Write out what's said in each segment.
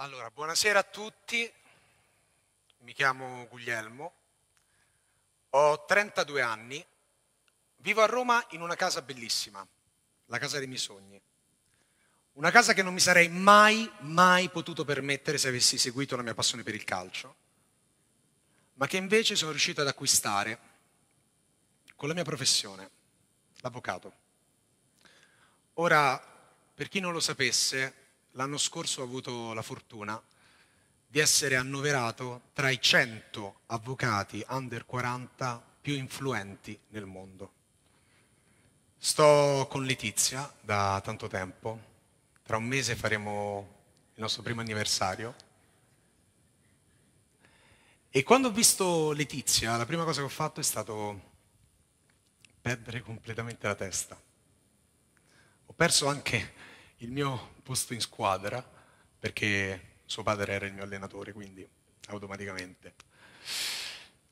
Allora, buonasera a tutti, mi chiamo Guglielmo, ho 32 anni, vivo a Roma in una casa bellissima, la casa dei miei sogni. Una casa che non mi sarei mai, mai potuto permettere se avessi seguito la mia passione per il calcio, ma che invece sono riuscito ad acquistare con la mia professione, l'avvocato. Ora, per chi non lo sapesse, l'anno scorso ho avuto la fortuna di essere annoverato tra i 100 avvocati under 40 più influenti nel mondo. Sto con Letizia da tanto tempo, tra un mese faremo il nostro primo anniversario e quando ho visto Letizia, la prima cosa che ho fatto è stato perdere completamente la testa. Ho perso anche il mio posto in squadra perché suo padre era il mio allenatore, quindi automaticamente.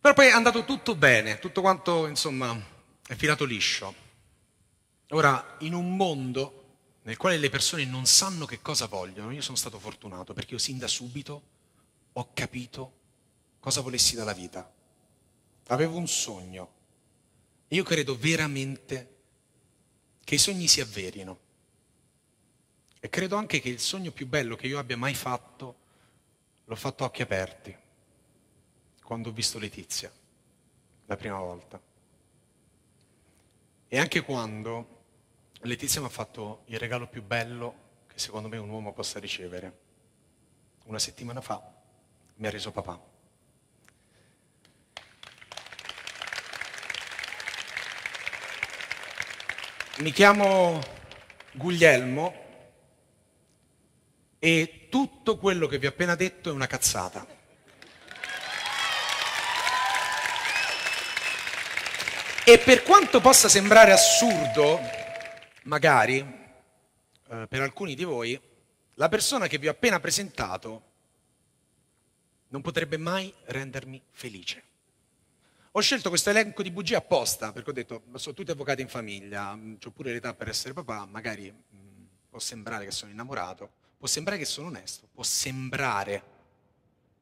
Però poi è andato tutto bene, tutto quanto insomma è filato liscio. Ora, in un mondo nel quale le persone non sanno che cosa vogliono, io sono stato fortunato perché io sin da subito ho capito cosa volessi dalla vita. Avevo un sogno. e Io credo veramente che i sogni si avverino. E credo anche che il sogno più bello che io abbia mai fatto l'ho fatto a occhi aperti, quando ho visto Letizia, la prima volta. E anche quando Letizia mi ha fatto il regalo più bello che secondo me un uomo possa ricevere. Una settimana fa mi ha reso papà. Mi chiamo Guglielmo e tutto quello che vi ho appena detto è una cazzata. E per quanto possa sembrare assurdo, magari, eh, per alcuni di voi, la persona che vi ho appena presentato non potrebbe mai rendermi felice. Ho scelto questo elenco di bugie apposta, perché ho detto, sono tutti avvocati in famiglia, mm, ho pure l'età per essere papà, magari mh, mm, può sembrare che sono innamorato Può sembrare che sono onesto, può sembrare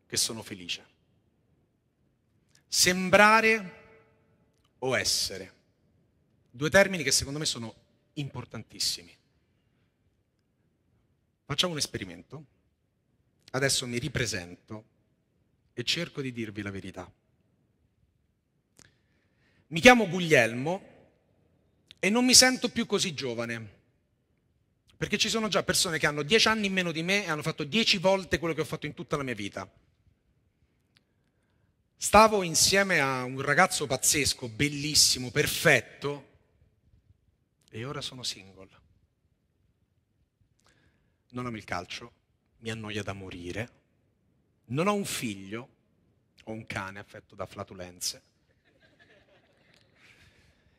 che sono felice. Sembrare o essere. Due termini che secondo me sono importantissimi. Facciamo un esperimento. Adesso mi ripresento e cerco di dirvi la verità. Mi chiamo Guglielmo e non mi sento più così giovane. Perché ci sono già persone che hanno dieci anni in meno di me e hanno fatto dieci volte quello che ho fatto in tutta la mia vita. Stavo insieme a un ragazzo pazzesco, bellissimo, perfetto, e ora sono single. Non amo il calcio, mi annoia da morire, non ho un figlio, ho un cane affetto da flatulenze.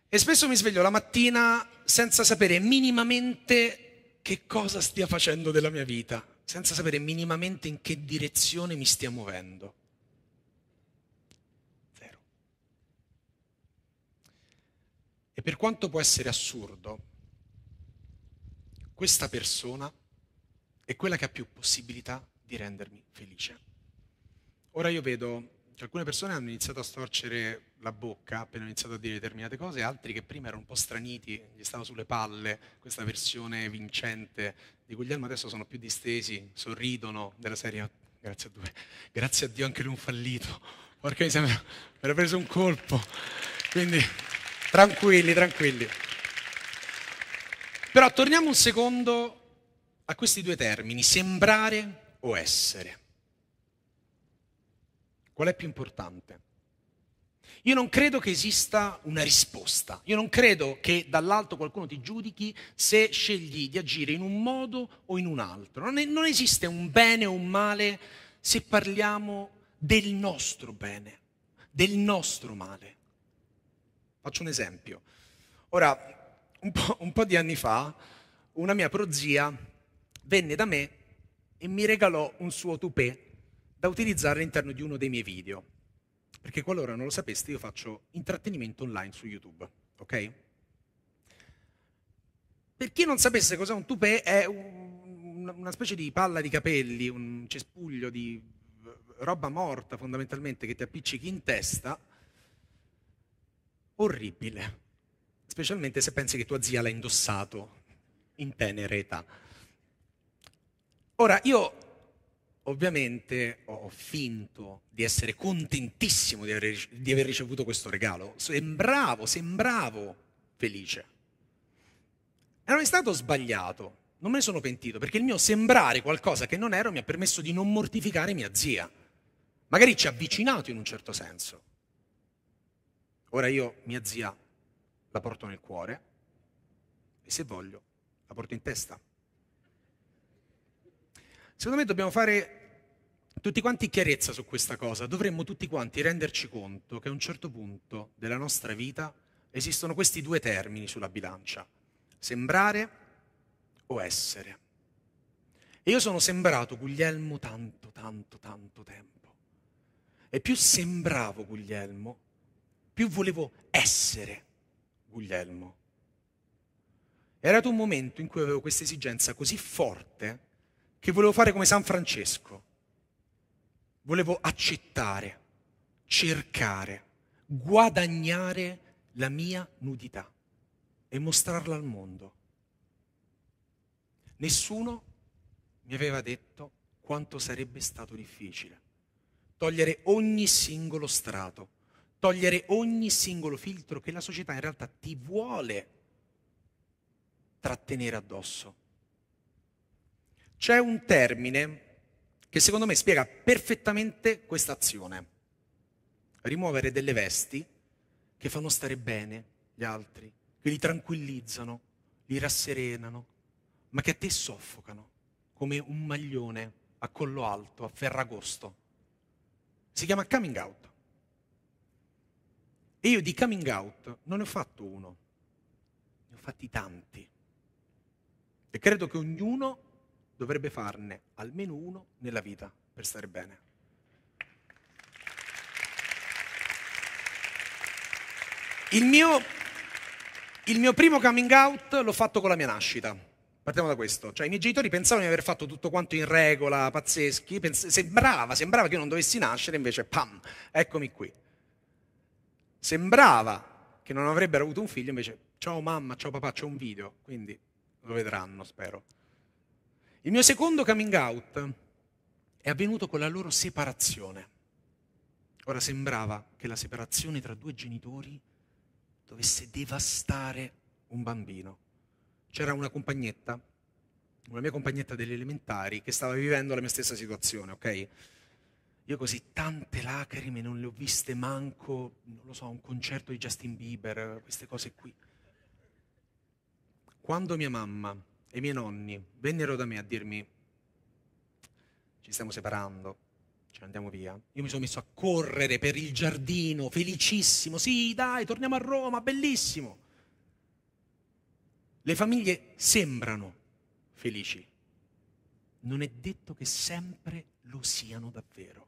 E spesso mi sveglio la mattina senza sapere minimamente che cosa stia facendo della mia vita, senza sapere minimamente in che direzione mi stia muovendo. Zero. E per quanto può essere assurdo, questa persona è quella che ha più possibilità di rendermi felice. Ora io vedo cioè, alcune persone hanno iniziato a storcere la bocca appena ho iniziato a dire determinate cose, altri che prima erano un po' straniti, gli stava sulle palle questa versione vincente di Guglielmo, adesso sono più distesi, sorridono della serie, grazie a, due, grazie a Dio anche lui un fallito, porca miseria, me l'ha preso un colpo, quindi tranquilli, tranquilli. Però torniamo un secondo a questi due termini, sembrare o essere. Qual è più importante? Io non credo che esista una risposta, io non credo che dall'alto qualcuno ti giudichi se scegli di agire in un modo o in un altro. Non, è, non esiste un bene o un male se parliamo del nostro bene, del nostro male. Faccio un esempio. Ora, un po', un po', di anni fa, una mia prozia venne da me e mi regalò un suo tupè da utilizzare all'interno di uno dei miei video. Perché qualora non lo sapeste, io faccio intrattenimento online su YouTube, ok? Per chi non sapesse cos'è un tupè, è un, una specie di palla di capelli, un cespuglio di eh, roba morta fondamentalmente che ti appiccichi in testa. Orribile, specialmente se pensi che tua zia l'ha indossato in tenera età. Ora, io Ovviamente ho finto di essere contentissimo di aver, di aver ricevuto questo regalo. Sembravo, sembravo felice. E non è stato sbagliato, non me ne sono pentito, perché il mio sembrare qualcosa che non ero mi ha permesso di non mortificare mia zia. Magari ci ha avvicinato in un certo senso. Ora io mia zia la porto nel cuore e se voglio la porto in testa. Secondo me dobbiamo fare tutti quanti chiarezza su questa cosa. Dovremmo tutti quanti renderci conto che a un certo punto della nostra vita esistono questi due termini sulla bilancia. Sembrare o essere. E io sono sembrato Guglielmo tanto, tanto, tanto tempo. E più sembravo Guglielmo, più volevo essere Guglielmo. Era un momento in cui avevo questa esigenza così forte che volevo fare come San Francesco. Volevo accettare, cercare, guadagnare la mia nudità e mostrarla al mondo. Nessuno mi aveva detto quanto sarebbe stato difficile togliere ogni singolo strato, togliere ogni singolo filtro che la società in realtà ti vuole trattenere addosso c'è un termine che secondo me spiega perfettamente questa azione. Rimuovere delle vesti che fanno stare bene gli altri, che li tranquillizzano, li rasserenano, ma che a te soffocano come un maglione a collo alto, a ferragosto. Si chiama coming out. E io di coming out non ne ho fatto uno, ne ho fatti tanti. E credo che ognuno dovrebbe farne almeno uno nella vita per stare bene. Il mio, il mio primo coming out l'ho fatto con la mia nascita. Partiamo da questo, cioè i miei genitori pensavano di aver fatto tutto quanto in regola, pazzeschi, Pens- sembrava, sembrava che io non dovessi nascere, invece pam, eccomi qui. Sembrava che non avrebbero avuto un figlio, invece ciao mamma, ciao papà, c'è un video, quindi lo vedranno spero. Il mio secondo coming out è avvenuto con la loro separazione. Ora sembrava che la separazione tra due genitori dovesse devastare un bambino. C'era una compagnetta, una mia compagnetta delle elementari, che stava vivendo la mia stessa situazione, ok? Io così tante lacrime non le ho viste manco, non lo so, un concerto di Justin Bieber, queste cose qui. Quando mia mamma e i miei nonni vennero da me a dirmi ci stiamo separando, ce ne andiamo via, io mi sono messo a correre per il giardino, felicissimo, sì dai, torniamo a Roma, bellissimo. Le famiglie sembrano felici, non è detto che sempre lo siano davvero.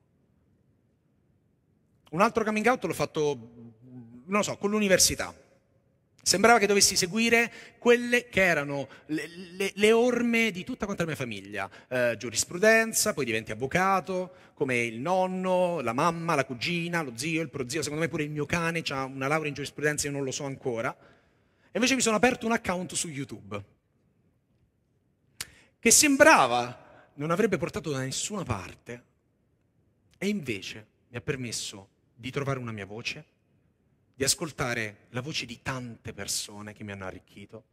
Un altro coming out l'ho fatto, non lo so, con l'università Sembrava che dovessi seguire quelle che erano le, le, le orme di tutta quanta la mia famiglia. Eh, giurisprudenza, poi diventi avvocato, come il nonno, la mamma, la cugina, lo zio, il prozio, secondo me pure il mio cane ha una laurea in giurisprudenza io non lo so ancora. E invece mi sono aperto un account su YouTube, che sembrava non avrebbe portato da nessuna parte, e invece mi ha permesso di trovare una mia voce, di ascoltare la voce di tante persone che mi hanno arricchito,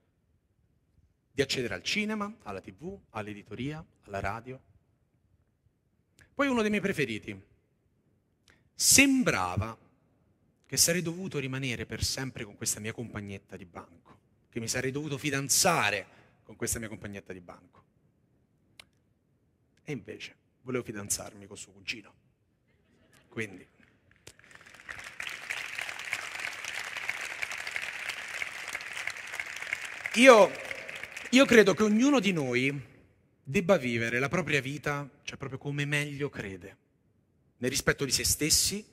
di accedere al cinema, alla tv, all'editoria, alla radio. Poi uno dei miei preferiti. Sembrava che sarei dovuto rimanere per sempre con questa mia compagnetta di banco, che mi sarei dovuto fidanzare con questa mia compagnetta di banco. E invece volevo fidanzarmi con suo cugino. Quindi Io, io credo che ognuno di noi debba vivere la propria vita, cioè proprio come meglio crede, nel rispetto di se stessi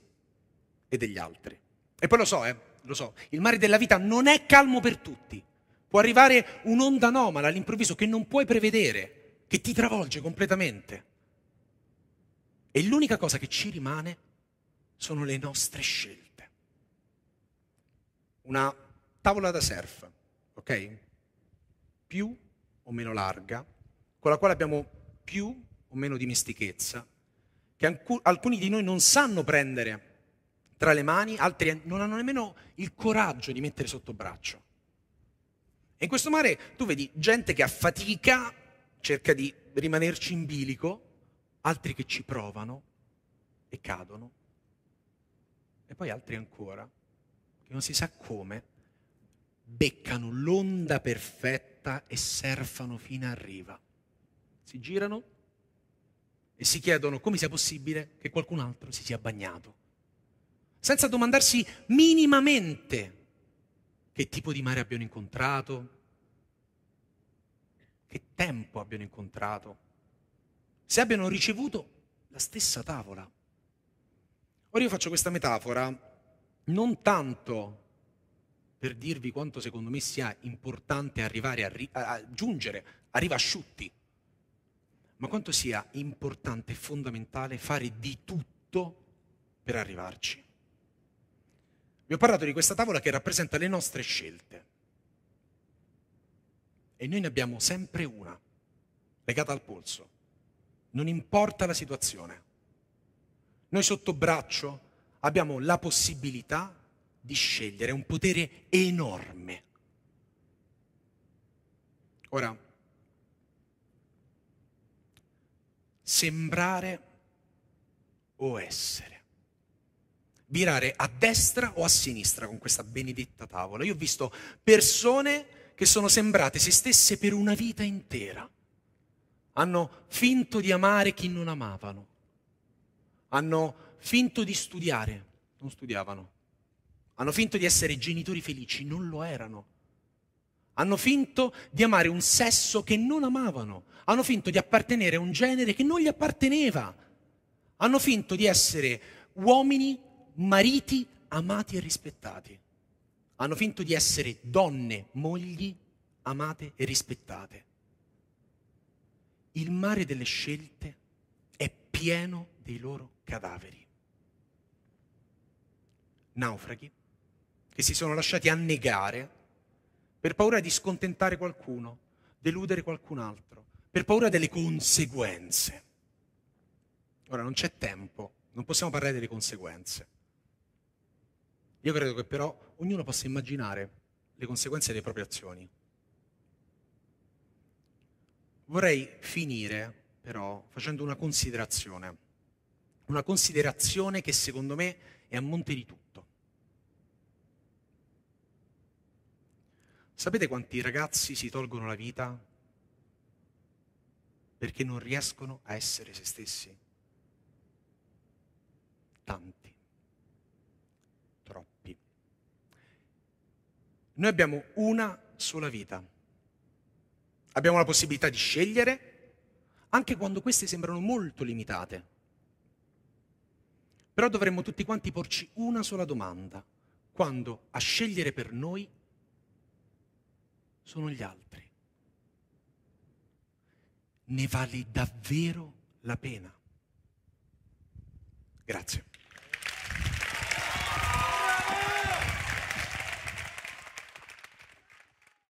e degli altri. E poi lo so, eh, lo so, il mare della vita non è calmo per tutti. Può arrivare un'onda anomala all'improvviso che non puoi prevedere, che ti travolge completamente. E l'unica cosa che ci rimane sono le nostre scelte. Una tavola da surf, ok? più o meno larga, con la quale abbiamo più o meno dimestichezza, che alcuni di noi non sanno prendere tra le mani, altri non hanno nemmeno il coraggio di mettere sotto braccio. E in questo mare tu vedi gente che a fatica cerca di rimanerci in bilico, altri che ci provano e cadono, e poi altri ancora che non si sa come beccano l'onda perfetta fretta e surfano fino a riva. Si girano e si chiedono come sia possibile che qualcun altro si sia bagnato, senza domandarsi minimamente che tipo di mare abbiano incontrato, che tempo abbiano incontrato, se abbiano ricevuto la stessa tavola. Ora io faccio questa metafora non tanto per dirvi quanto secondo me sia importante arrivare a, ri- a giungere a asciutti, ma quanto sia importante e fondamentale fare di tutto per arrivarci. Vi ho parlato di questa tavola che rappresenta le nostre scelte. E noi ne abbiamo sempre una, legata al polso. Non importa la situazione. Noi sotto braccio abbiamo la possibilità di scegliere, è un potere enorme. Ora, sembrare o essere. Virare a destra o a sinistra con questa benedetta tavola. Io ho visto persone che sono sembrate se stesse per una vita intera. Hanno finto di amare chi non amavano. Hanno finto di studiare, non studiavano hanno finto di essere genitori felici, non lo erano. Hanno finto di amare un sesso che non amavano. Hanno finto di appartenere a un genere che non gli apparteneva. Hanno finto di essere uomini, mariti, amati e rispettati. Hanno finto di essere donne, mogli, amate e rispettate. Il mare delle scelte è pieno dei loro cadaveri. Naufraghi che si sono lasciati annegare per paura di scontentare qualcuno, deludere qualcun altro, per paura delle conseguenze. Ora non c'è tempo, non possiamo parlare delle conseguenze. Io credo che però ognuno possa immaginare le conseguenze delle proprie azioni. Vorrei finire però facendo una considerazione, una considerazione che secondo me è a monte di tutto. Sapete quanti ragazzi si tolgono la vita perché non riescono a essere se stessi? Tanti, troppi. Noi abbiamo una sola vita. Abbiamo la possibilità di scegliere, anche quando queste sembrano molto limitate. Però dovremmo tutti quanti porci una sola domanda, quando a scegliere per noi sono gli altri. Ne vale davvero la pena. Grazie.